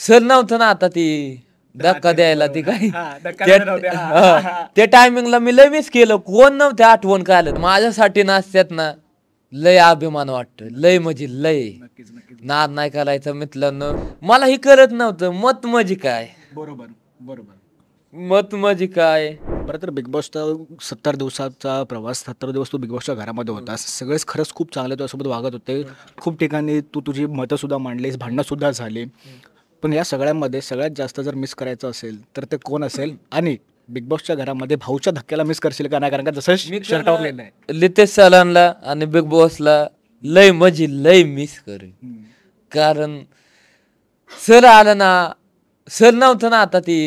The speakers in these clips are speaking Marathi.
सर नव्हतं ना आता ती धक्का द्यायला ती हो काही ते त्या- टायमिंगला मी लय मिस केलं कोण नव्हते आठवण काय आलं माझ्यासाठी नाचत्यात ना लय अभिमान वाटत लय म्हणजे लय नक्कीच नाद नाही करायचं मित्रांनो मला ही करत नव्हतं मत म्हणजे काय बरोबर बरोबर मत म्हणजे काय बरं तर बिग बॉसचा सत्तर दिवसाचा प्रवास सत्तर दिवस तू बिग बॉसच्या घरामध्ये होता सगळेच खरंच खूप चांगले तुझ्यासोबत वागत होते खूप ठिकाणी तू तुझी मतंसुद्धा मांडलीस सुद्धा झाली पण या सगळ्यामध्ये सगळ्यात जास्त जर मिस करायचं असेल तर ते कोण असेल आणि बिग बॉसच्या घरामध्ये भाऊच्या धक्क्याला मिस करशील का नाही कारण का जसं शर्टावर लिहिलं आहे लितेश सलानला आणि बिग बॉसला लय मजी लय मिस करेन कारण सर आलं ना सर नव्हतं ना आता ती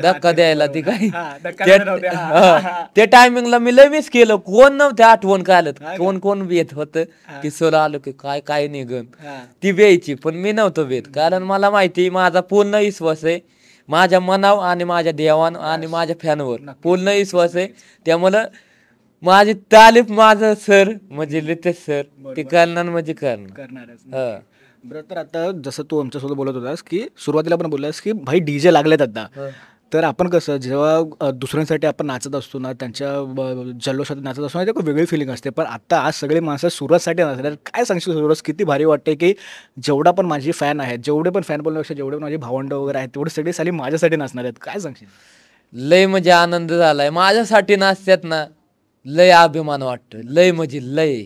धक्का द्यायला ती काय ते त्या- टायमिंगला मी लय केलं कोण नव्हते आठवण काय आलं कोण कोण येत होत की आलो की काय काय निघन ती वेयची पण मी नव्हतो बेत कारण मला माहिती माझा पूर्ण विश्वास आहे माझ्या मनावर आणि माझ्या देवान आणि माझ्या फॅनवर पूर्ण विश्वास आहे त्यामुळं माझी तालीफ माझ सर म्हणजे लिटेस्ट सर ते करणार म्हणजे करणार बरं तर आता जसं तू आमच्यासोबत बोलत होतास की सुरुवातीला पण बोललास की भाई डीजे लागलेत आता तर आपण कसं जेव्हा दुसऱ्यांसाठी आपण नाचत असतो ना त्यांच्या जल्लोषात नाचत असतो ना ते वेगळी फिलिंग असते पण आता आज सगळे माणसं सुरजसाठी नाचतात काय सांगशील सुरज किती भारी वाटते की जेवढा पण माझी फॅन आहेत जेवढे पण फॅन बोलण्यापेक्षा जेवढे पण माझे भावंड वगैरे आहेत तेवढे सगळे साली माझ्यासाठी नाचणार आहेत काय सांगशील लय म्हणजे आनंद झालाय माझ्यासाठी नाचतात ना लय अभिमान वाटतो लय म्हणजे लय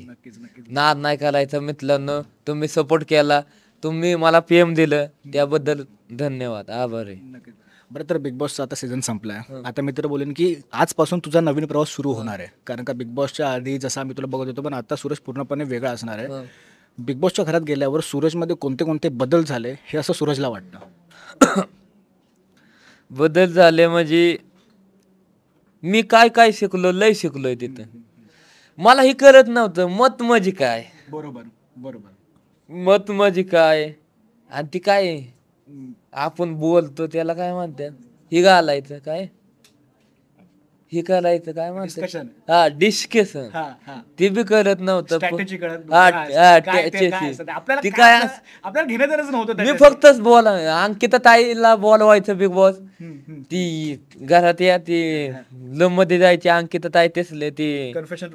नाद नाही करायचं मित्रांनो तुम्ही सपोर्ट केला तुम्ही मला पी एम दिलं त्याबद्दल धन्यवाद आभार आहे बरं तर बिग बॉसचा आता सीझन संपला आहे आता मी तर बोलेन की आजपासून तुझा नवीन प्रवास सुरू होणार आहे कारण का बिग बॉसच्या आधी जसा मी तुला बघत होतो पण आता सूरज पूर्णपणे वेगळा असणार आहे बिग बॉसच्या घरात गेल्यावर सूरजमध्ये कोणते कोणते बदल झाले हे असं सूरजला वाटतं बदल झाले म्हणजे मी काय काय शिकलो लय शिकलोय तिथं मला हे करत नव्हतं मत माझी म्हणजे काय बरोबर बरोबर मत माझी म्हणजे काय आणि ती काय आपण बोलतो त्याला काय म्हणतात हे घालायचं काय हे करायचं काय म्हणत हा डिस्कशन हा ते बी करत नव्हतं नव्हतं मी फक्तच बोला अंकिता ताईला बोलवायचं बिग बॉस ती घरात या ती लम मध्ये जायची अंकिता ताई तेसले ती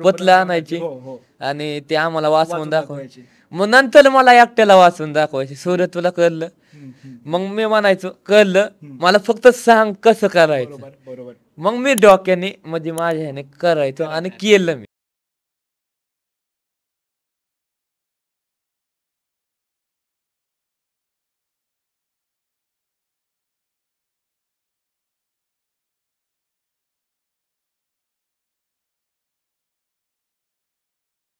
बतला आणायची हो, हो. आणि ते आम्हाला वाचवून वाचून दाखवायची मग नंतर मला एकट्याला वाचून दाखवायची सूर्य तुला कळलं मग मी म्हणायचो कळलं मला फक्त सांग कसं करायचं बरोबर मग मी डोक्याने म्हणजे माझ्या ह्याने करायचो आणि केलं मी